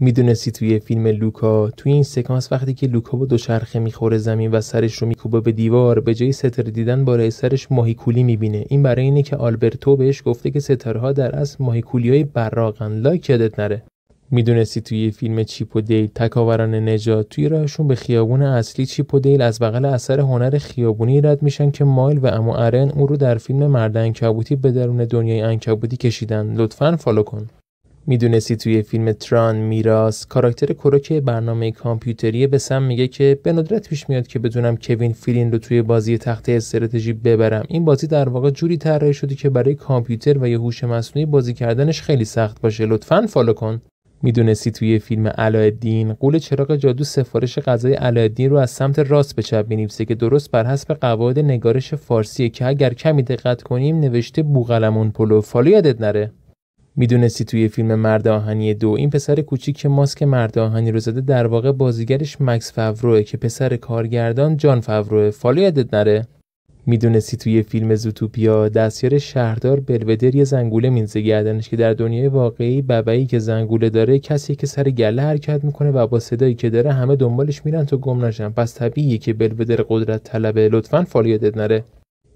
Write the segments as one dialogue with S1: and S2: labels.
S1: میدونستی توی فیلم لوکا توی این سکانس وقتی که لوکا با شرخه میخوره زمین و سرش رو میکوبه به دیوار به جای ستر دیدن برای سرش ماهیکولی میبینه این برای اینه که آلبرتو بهش گفته که سترها در اصل ماهیکولی های براقن لایک یادت نره میدونستی توی فیلم چیپ و دیل تکاوران نجات توی راهشون به خیابون اصلی چیپ و دیل از بغل اثر هنر خیابونی رد میشن که مایل و امو ارن اون رو در فیلم مرد انکبوتی به درون دنیای انکبوتی کشیدن لطفا فالو کن میدونستی توی فیلم تران میراس کاراکتر کروک برنامه کامپیوتری به سم میگه که به ندرت پیش میاد که بدونم کوین فیلین رو توی بازی تخته استراتژی ببرم این بازی در واقع جوری طراحی شده که برای کامپیوتر و یه هوش مصنوعی بازی کردنش خیلی سخت باشه لطفا فالو کن میدونستی توی فیلم علایالدین قول چراغ جادو سفارش غذای علایالدین رو از سمت راست به چپ مینویسه که درست بر حسب قواعد نگارش فارسیه که اگر کمی دقت کنیم نوشته بوغلمون پلو فالو یادت نره میدونستی توی فیلم مرد آهنی دو این پسر کوچیک که ماسک مرد آهنی رو زده در واقع بازیگرش مکس فوروه که پسر کارگردان جان فوروه فالو یادت نره میدونستی توی فیلم زوتوپیا دستیار شهردار بلودر یه زنگوله مینزه گردنش که در دنیای واقعی ببعی که زنگوله داره کسی که سر گله حرکت میکنه و با صدایی که داره همه دنبالش میرن تو گم نشن پس طبیعیه که بلودر قدرت طلبه لطفا فالو یادت نره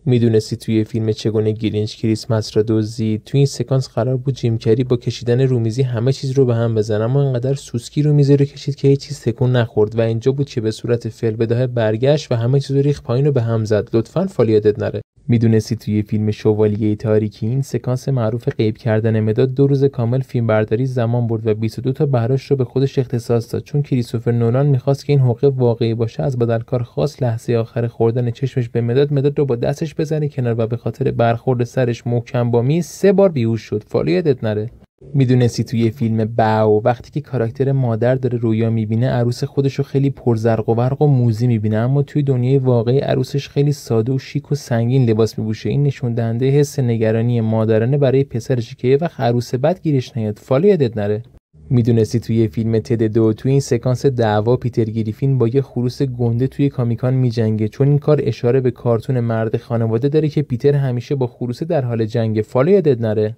S1: میدونستی توی فیلم چگونه گرینچ کریسمس را دزدید توی این سکانس قرار بود جیم با کشیدن رومیزی همه چیز رو به هم بزن اما انقدر سوسکی رومیزی رو کشید که هیچ چیز تکون نخورد و اینجا بود که به صورت فعل بداهه برگشت و همه چیز رو ریخ پایین رو به هم زد لطفا فالیادت نره میدونستی توی فیلم شوالیه تاریکی این سکانس معروف غیب کردن مداد دو روز کامل فیلم برداری زمان برد و 22 تا براش رو به خودش اختصاص داد چون کریستوفر نولان میخواست که این حقه واقعی باشه از بدلکار خاص لحظه آخر خوردن چشمش به مداد مداد رو با دستش بزنه کنار و به خاطر برخورد سرش محکم با میز سه بار بیهوش شد فالیدت نره میدونستی توی فیلم باو وقتی که کاراکتر مادر داره رویا میبینه عروس خودش رو خیلی پرزرق و ورق و موزی میبینه اما توی دنیای واقعی عروسش خیلی ساده و شیک و سنگین لباس میبوشه این نشون دهنده حس نگرانی مادرانه برای پسرش که یه وقت عروس بد گیرش نیاد فال یادت نره میدونستی توی فیلم تد دو توی این سکانس دعوا پیتر گریفین با یه خروس گنده توی کامیکان میجنگه چون این کار اشاره به کارتون مرد خانواده داره که پیتر همیشه با خروسه در حال جنگ فال یادت نره